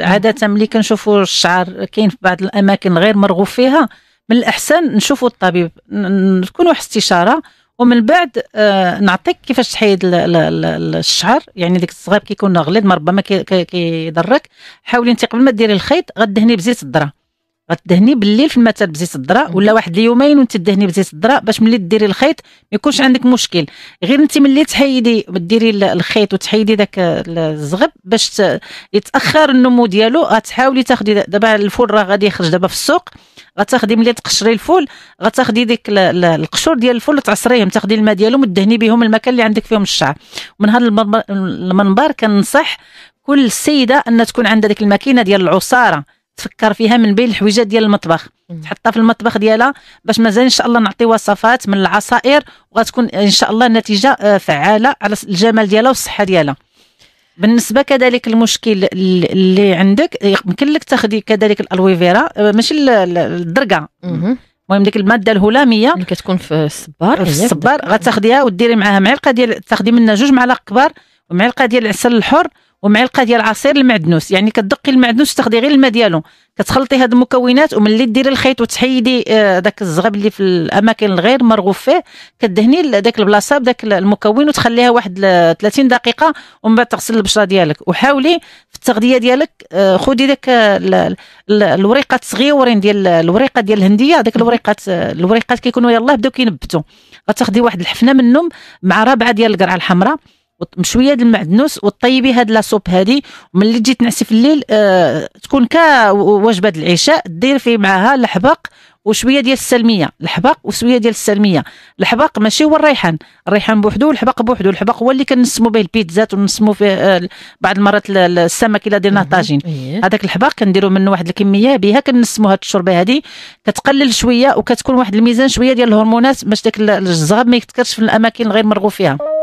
عادة ملي كنشوفوا الشعر كاين في بعض الأماكن غير مرغوب فيها من الأحسن نشوفوا الطبيب نكونوا واحد استشارة ومن بعد آه، نعطيك كيفاش تحيد الشعر يعني ديك الصغير كيكون غليظ ما ربما كيضرك حاولي انت قبل ما ديري الخيط غدهني بزيت الذره غتدهني بالليل في المتر بزيت الذره ولا واحد اليومين وانت تدهني بزيت الذره باش ملي ديري الخيط ما يكونش عندك مشكل غير انت ملي تحيدي ديري الخيط وتحيدي داك الزغب باش يتاخر النمو ديالو غتحاولي تاخدي دابا الفول راه غادي يخرج دابا في السوق غتاخدي ملي تقشري الفول غتاخدي ديك القشور ديال الفول وتعصريهم تاخدي الماء ديالهم وتدهني بهم المكان اللي عندك فيهم الشعر ومن هذا المنبر كنصح كل سيده ان تكون عندها ديك الماكينه ديال العصاره تفكر فيها من بين الحويجات ديال المطبخ تحطها في المطبخ ديالها باش مازال ان شاء الله نعطي وصفات من العصائر وغتكون ان شاء الله نتيجه آه، فعاله على الجمال ديالها والصحه ديالها بالنسبه كذلك المشكل اللي عندك آه، يمكن لك تاخذي كذلك الالويفيرا آه، ماشي الدرقه المهم ديك الماده الهلاميه اللي كتكون في الصبار في الصبار غتاخذيها وديري معاها معلقه ديال تاخذي منها جوج معالق كبار ومعلقه ديال العسل الحر ومعلقه ديال عصير المعدنوس يعني كتدقي المعدنوس تاخدي غير الماء ديالو كتخلطي هاد المكونات وملي ديري الخيط وتحيدي آه، داك الزغب اللي في الاماكن الغير مرغوب فيه كدهني داك البلاصه بداك المكون وتخليها واحد 30 دقيقه ومن بعد تغسل البشره ديالك وحاولي في التغذيه ديالك آه، خدي داك الوريقات صغيورين ديال الوريقه ديال الهنديه داك الوريقات آه، الوريقات كيكونوا يلاه بداو كينبتوا غتاخدي واحد الحفنه منهم مع ربعه ديال القرعه الحمراء شويه د المعدنوس وطيبي هاد لا سوب هادي وملي تجي تنعسي في الليل آه تكون كوجبه وجبه العشاء دير فيه معاها الحباق وشويه ديال السلميه الحباق وشويه ديال السلميه الحباق ماشي هو الريحان الريحان بوحدو والحباق بوحدو الحباق هو اللي كنسمو به البيتزات ونسمو فيه آه، بعض المرات السمك الا درنا طاجين إيه. هذاك الحباق كنديرو منه واحد الكميه بها كنسمو هاد الشوربه هادي كتقلل شويه وكتكون واحد الميزان شويه ديال الهرمونات باش داك الزغب ما يتكرش في الاماكن غير مرغوب فيها